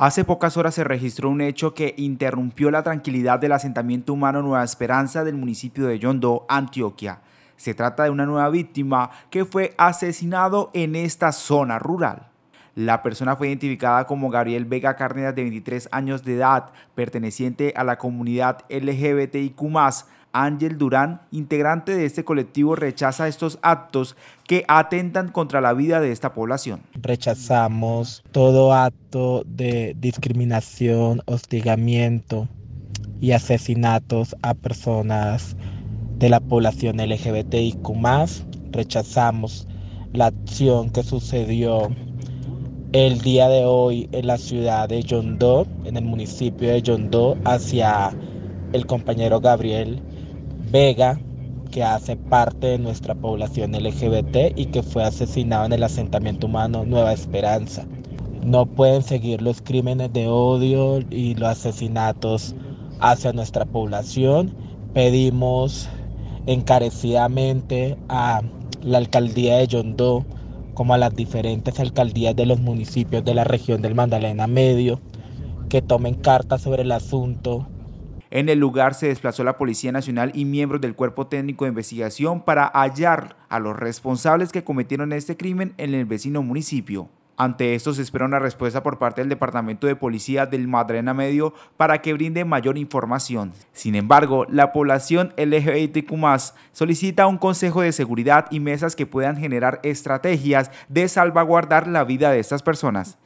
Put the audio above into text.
Hace pocas horas se registró un hecho que interrumpió la tranquilidad del asentamiento humano Nueva Esperanza del municipio de Yondo, Antioquia. Se trata de una nueva víctima que fue asesinado en esta zona rural. La persona fue identificada como Gabriel Vega Cárdenas de 23 años de edad, perteneciente a la comunidad LGBTIQ+, Ángel Durán, integrante de este colectivo, rechaza estos actos que atentan contra la vida de esta población. Rechazamos todo acto de discriminación, hostigamiento y asesinatos a personas de la población LGBTIQ. Rechazamos la acción que sucedió el día de hoy en la ciudad de Yondó, en el municipio de Yondó, hacia el compañero Gabriel Vega, que hace parte de nuestra población LGBT y que fue asesinado en el asentamiento humano Nueva Esperanza. No pueden seguir los crímenes de odio y los asesinatos hacia nuestra población. Pedimos encarecidamente a la alcaldía de Yondó, como a las diferentes alcaldías de los municipios de la región del Magdalena Medio, que tomen cartas sobre el asunto en el lugar se desplazó la Policía Nacional y miembros del Cuerpo Técnico de Investigación para hallar a los responsables que cometieron este crimen en el vecino municipio. Ante esto se espera una respuesta por parte del Departamento de Policía del Madrena Medio para que brinde mayor información. Sin embargo, la población LGBTQ solicita un consejo de seguridad y mesas que puedan generar estrategias de salvaguardar la vida de estas personas.